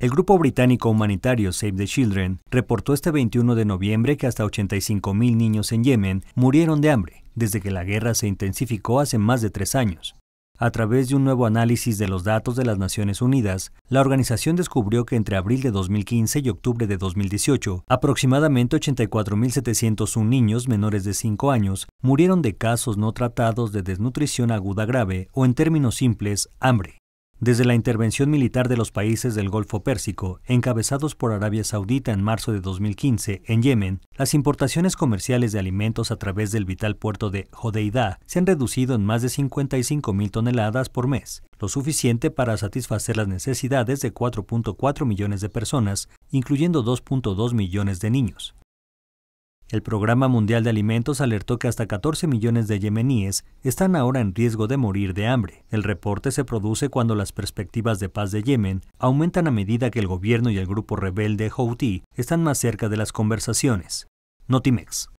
El grupo británico humanitario Save the Children reportó este 21 de noviembre que hasta 85.000 niños en Yemen murieron de hambre desde que la guerra se intensificó hace más de tres años. A través de un nuevo análisis de los datos de las Naciones Unidas, la organización descubrió que entre abril de 2015 y octubre de 2018, aproximadamente 84.701 niños menores de 5 años murieron de casos no tratados de desnutrición aguda grave o, en términos simples, hambre. Desde la intervención militar de los países del Golfo Pérsico, encabezados por Arabia Saudita en marzo de 2015 en Yemen, las importaciones comerciales de alimentos a través del vital puerto de Jodeida se han reducido en más de 55.000 mil toneladas por mes, lo suficiente para satisfacer las necesidades de 4.4 millones de personas, incluyendo 2.2 millones de niños. El Programa Mundial de Alimentos alertó que hasta 14 millones de yemeníes están ahora en riesgo de morir de hambre. El reporte se produce cuando las perspectivas de paz de Yemen aumentan a medida que el gobierno y el grupo rebelde Houthi están más cerca de las conversaciones. Notimex.